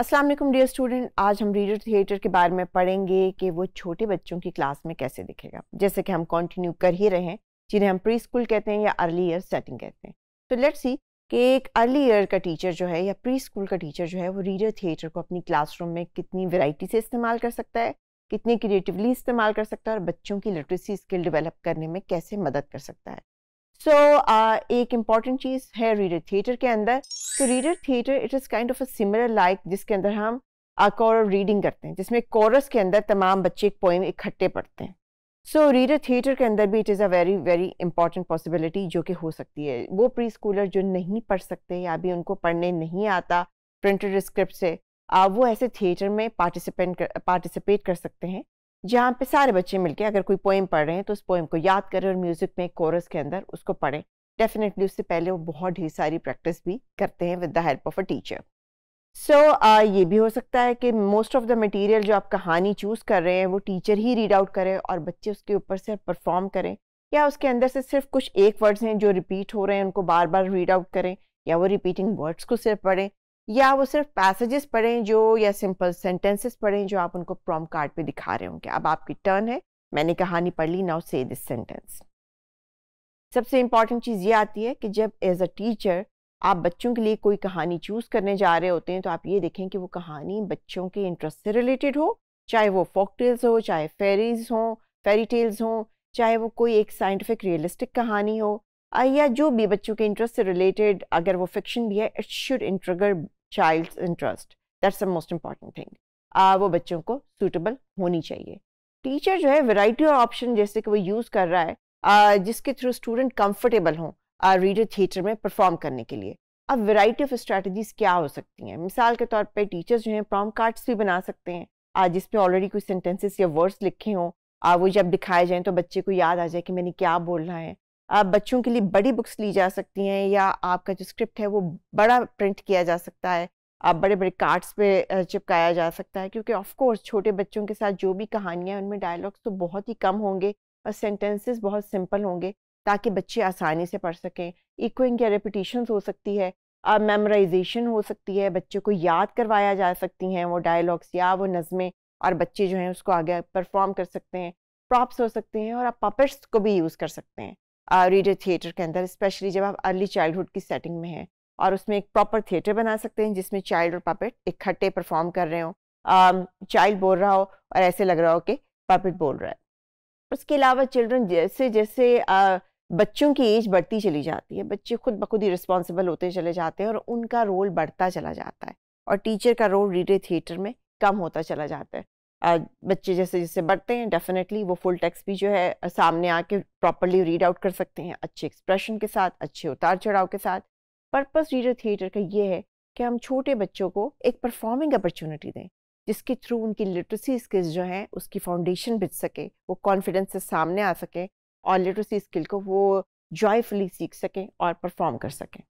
अस्सलाम वालेकुम dear student आज हम रीडर थिएटर के बारे में पढ़ेंगे कि वो छोटे बच्चों की क्लास में कैसे दिखेगा जैसे कि हम कंटिन्यू कर ही रहे हैं जिन्हें हम प्री स्कूल कहते हैं या अर्ली ईयर सेटिंग कहते हैं तो लेट सी कि एक अर्ली ईयर का टीचर जो है या प्री स्कूल का टीचर जो है वो रीडर थिएटर को अपनी क्लासरूम में कितनी वेराइटी से इस्तेमाल कर सकता है कितने क्रिएटिवली इस्तेमाल कर सकता है और बच्चों की लिटरेसी स्किल डेवलप करने में कैसे मदद कर सकता है सो so, uh, एक इम्पॉर्टेंट चीज़ है रीडर थिएटर के अंदर तो reader theatre it is kind of a similar like जिसके अंदर हम कोरल रीडिंग करते हैं जिसमें कोरस के अंदर तमाम बच्चे एक पोइम इकट्ठे पढ़ते हैं सो रीडर थिएटर के अंदर भी it is a very very important possibility जो कि हो सकती है वो प्री स्कूलर जो नहीं पढ़ सकते या भी उनको पढ़ने नहीं आता प्रिंटेड स्क्रिप्ट से आ, वो ऐसे थिएटर में पार्टिसिपेंट कर पार्टिसिपेट कर सकते हैं जहाँ पे सारे बच्चे मिलके अगर कोई पोएम पढ़ रहे हैं तो उस पोएम को याद करें और म्यूज़िक में कोरस के अंदर उसको पढ़ें डेफिनेटली उससे पहले वो बहुत ढेर सारी प्रैक्टिस भी करते हैं with the help of a teacher so ये भी हो सकता है कि मोस्ट ऑफ द मटेरियल जो आप कहानी चूज़ कर रहे हैं वो टीचर ही रीड आउट करें और बच्चे उसके ऊपर से परफॉर्म करें या उसके अंदर से सिर्फ कुछ एक वर्ड्स हैं जो रिपीट हो रहे हैं उनको बार बार रीड आउट करें या वो रिपीटिंग वर्ड्स को सिर्फ पढ़ें या वो सिर्फ पैसेजेस पढ़ें जो या सिंपल सेंटेंसेस पढ़ें जो आप उनको प्रॉम कार्ड पे दिखा रहे होंगे अब आपकी टर्न है मैंने कहानी पढ़ ली नाउ से दिस सेंटेंस सबसे इंपॉर्टेंट चीज़ ये आती है कि जब एज अ टीचर आप बच्चों के लिए कोई कहानी चूज़ करने जा रहे होते हैं तो आप ये देखें कि वो कहानी बच्चों के इंटरेस्ट से रिलेटेड हो चाहे वो फोक टेल्स हो चाहे फेरीज हों फेरी टेल्स हों चाहे वो कोई एक साइंटिफिक रियलिस्टिक कहानी हो Uh, या जो भी बच्चों के इंटरेस्ट से रिलेटेड अगर वो फिक्शन भी है it should intrigue child interest that's the most important thing वो बच्चों को सूटेबल होनी चाहिए टीचर जो है वैरायटी और ऑप्शन जैसे कि वो यूज़ कर रहा है uh, जिसके थ्रू स्टूडेंट कंफर्टेबल हों रीडर uh, थिएटर में परफॉर्म करने के लिए अब वैरायटी ऑफ स्ट्रैटेजीज क्या हो सकती हैं मिसाल के तौर पे टीचर्स जो हैं प्रॉम कार्ड्स भी बना सकते हैं uh, जिसपे ऑलरेडी कुछ सेंटेंसेस या वर्ड्स लिखे हों uh, वो जब दिखाए जाएँ तो बच्चे को याद आ जाए कि मैंने क्या बोलना है आप बच्चों के लिए बड़ी बुक्स ली जा सकती हैं या आपका जो स्क्रिप्ट है वो बड़ा प्रिंट किया जा सकता है आप बड़े बड़े कार्ड्स पे चिपकाया जा सकता है क्योंकि ऑफ कोर्स छोटे बच्चों के साथ जो भी कहानियाँ उनमें डायलॉग्स तो बहुत ही कम होंगे और सेंटेंसेस बहुत सिंपल होंगे ताकि बच्चे आसानी से पढ़ सकें इक्विंग या रेपिटिशन हो सकती है मेमोराइजेशन हो सकती है बच्चे को याद करवाया जा सकती हैं वो डायलॉग्स या वो नज़में और बच्चे जो हैं उसको आगे परफॉर्म कर सकते हैं प्रॉप्स हो सकते हैं और आप पपेट्स को भी यूज़ कर सकते हैं रीडर थिएटर के अंदर स्पेशली जब आप अर्ली चाइल्डहुड की सेटिंग में हैं और उसमें एक प्रॉपर थिएटर बना सकते हैं जिसमें चाइल्ड और पपेट इकट्ठे परफॉर्म कर रहे हो चाइल्ड बोल रहा हो और ऐसे लग रहा हो कि पपेट बोल रहा है उसके अलावा चिल्ड्रन जैसे जैसे आ, बच्चों की एज बढ़ती चली जाती है बच्चे खुद ब खुद ही रिस्पॉन्सिबल होते चले जाते हैं और उनका रोल बढ़ता चला जाता है और टीचर का रोल रीडे थिएटर में कम होता चला जाता है बच्चे जैसे जैसे बढ़ते हैं डेफिनेटली वो फुल टेक्स्ट भी जो है सामने आके प्रॉपरली रीड आउट कर सकते हैं अच्छे एक्सप्रेशन के साथ अच्छे उतार चढ़ाव के साथ पर्पस रीडर थिएटर का ये है कि हम छोटे बच्चों को एक परफॉर्मिंग अपॉर्चुनिटी दें जिसके थ्रू उनकी लिटरेसी स्किल्स जो हैं उसकी फाउंडेशन बिज सके वो कॉन्फिडेंस से सामने आ सकें और लिटरेसी स्किल को वो जॉयफुली सीख सकें और परफॉर्म कर सकें